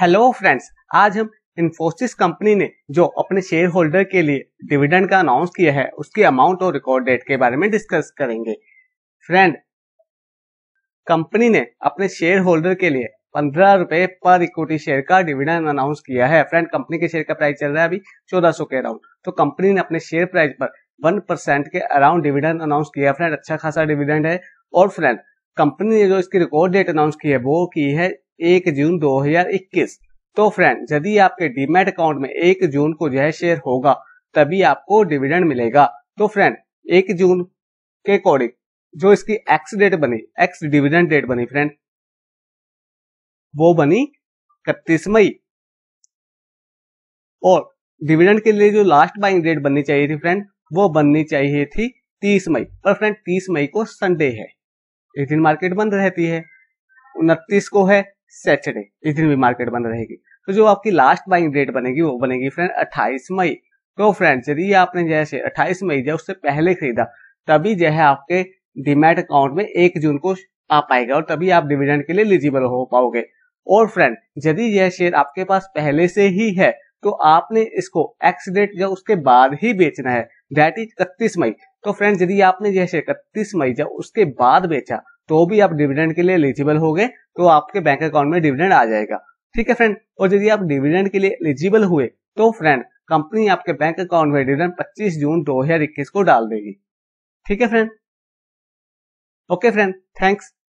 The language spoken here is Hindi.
हेलो फ्रेंड्स आज हम इन्फोसिस कंपनी ने जो अपने शेयर होल्डर के लिए डिविडेंड का अनाउंस किया है उसके अमाउंट और रिकॉर्ड डेट के बारे में डिस्कस करेंगे फ्रेंड कंपनी ने अपने शेयर होल्डर के लिए पंद्रह रुपए पर इक्विटी शेयर का डिविडेंड अनाउंस किया है फ्रेंड कंपनी के शेयर का प्राइस चल रहा है अभी चौदह सौ के अराउंड तो कंपनी ने अपने शेयर प्राइस पर वन परसेंट के अराउंड डिविडेंड अनाउंस किया है फ्रेंड अच्छा खासा डिविडेंड है और फ्रेंड कंपनी ने जो इसकी रिकॉर्ड डेट अनाउंस की है वो की है एक जून 2021 तो फ्रेंड यदि आपके डीमेट अकाउंट में एक जून को यह शेयर होगा तभी आपको डिविडेंड मिलेगा तो फ्रेंड एक जून के अकॉर्डिंग जो इसकी एक्स डेट बनी एक्स डिविडेंड डेट बनी फ्रेंड वो बनी इकतीस मई और डिविडेंड के लिए जो लास्ट बाइंग डेट बननी चाहिए थी फ्रेंड वो बननी चाहिए थी तीस मई पर फ्रेंड तीस मई को संडे है इस दिन मार्केट बंद रहती है उनतीस को है सैटरडे इस दिन भी मार्केट बंद रहेगी तो जो आपकी लास्ट बाइंग डेट बनेगी वो बनेगी फ्रेंड 28 मई तो फ्रेंड्स यदि आपने जैसे 28 मई जो उससे पहले खरीदा तभी जो है आपके डिमेट अकाउंट में एक जून को आ पाएगा और तभी आप डिविडेंड के लिए एलिजिबल हो पाओगे और फ्रेंड यदि यह शेयर आपके पास पहले से ही है तो आपने इसको एक्स डेट या उसके बाद ही बेचना है दैट इज इकतीस मई तो फ्रेंड यदि आपने यह शेयर इकतीस मई या उसके बाद बेचा तो भी आप डिविडेंड के लिए एलिजिबल हो गए तो आपके बैंक अकाउंट में डिविडेंड आ जाएगा ठीक है फ्रेंड और यदि आप डिविडेंड के लिए एलिजिबल हुए तो फ्रेंड कंपनी आपके बैंक अकाउंट में डिविडेंड 25 जून 2021 को डाल देगी ठीक है फ्रेंड ओके फ्रेंड थैंक्स